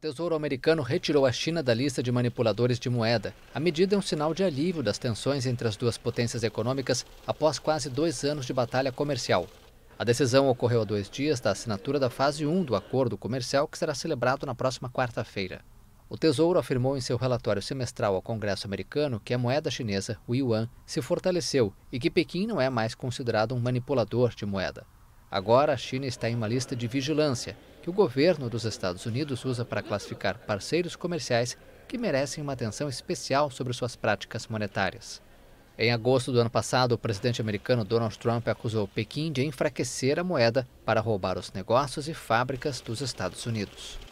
Tesouro americano retirou a China da lista de manipuladores de moeda. A medida é um sinal de alívio das tensões entre as duas potências econômicas após quase dois anos de batalha comercial. A decisão ocorreu há dois dias da assinatura da fase 1 do acordo comercial, que será celebrado na próxima quarta-feira. O Tesouro afirmou em seu relatório semestral ao Congresso americano que a moeda chinesa, o yuan, se fortaleceu e que Pequim não é mais considerado um manipulador de moeda. Agora, a China está em uma lista de vigilância que o governo dos Estados Unidos usa para classificar parceiros comerciais que merecem uma atenção especial sobre suas práticas monetárias. Em agosto do ano passado, o presidente americano Donald Trump acusou Pequim de enfraquecer a moeda para roubar os negócios e fábricas dos Estados Unidos.